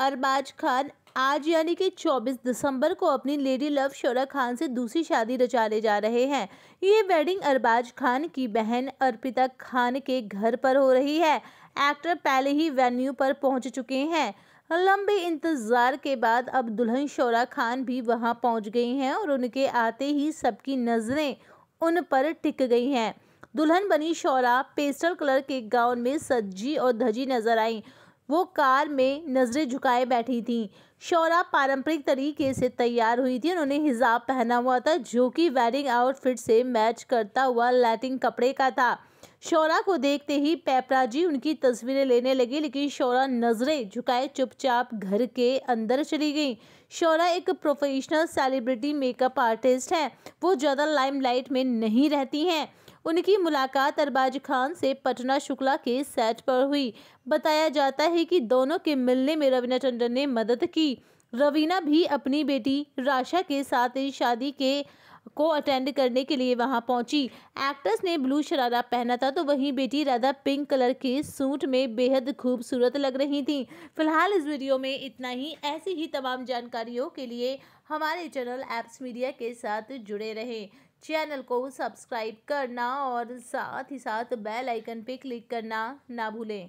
अरबाज खान आज यानी कि 24 दिसंबर को अपनी लेडी लव शोरा खान से दूसरी शादी रचाने जा रहे हैं ये वेडिंग अरबाज खान की बहन अर्पिता खान के घर पर हो रही है एक्टर पहले ही वेन्यू पर पहुंच चुके हैं लंबे इंतज़ार के बाद अब दुल्हन शोरा खान भी वहां पहुंच गई हैं और उनके आते ही सबकी नज़रें उन पर टिक गई हैं दुल्हन बनी शोरा पेस्टल कलर के गाउन में सज्जी और धजी नजर आई वो कार में नज़रें झुकाए बैठी थी शौरा पारंपरिक तरीके से तैयार हुई थी उन्होंने हिजाब पहना हुआ था जो कि वेडिंग आउटफिट से मैच करता हुआ लैटिन कपड़े का था शौरा को देखते ही पैपरा जी उनकी तस्वीरें लेने लगी लेकिन शौरा नज़रें झुकाए चुपचाप घर के अंदर चली गई शौरा एक प्रोफेशनल सेलिब्रिटी मेकअप आर्टिस्ट हैं वो ज़्यादा लाइमलाइट में नहीं रहती हैं उनकी मुलाकात अरबाज खान से पटना शुक्ला के सेट पर हुई बताया जाता है कि दोनों के मिलने में रवीना टंडन ने मदद की रवीना भी अपनी बेटी राशा के साथ शादी के को अटेंड करने के लिए वहां पहुंची एक्ट्रेस ने ब्लू शरारा पहना था तो वहीं बेटी राधा पिंक कलर के सूट में बेहद खूबसूरत लग रही थी फिलहाल इस वीडियो में इतना ही ऐसी ही तमाम जानकारियों के लिए हमारे चैनल एप्स मीडिया के साथ जुड़े रहें चैनल को सब्सक्राइब करना और साथ ही साथ बेल आइकन पर क्लिक करना ना भूलें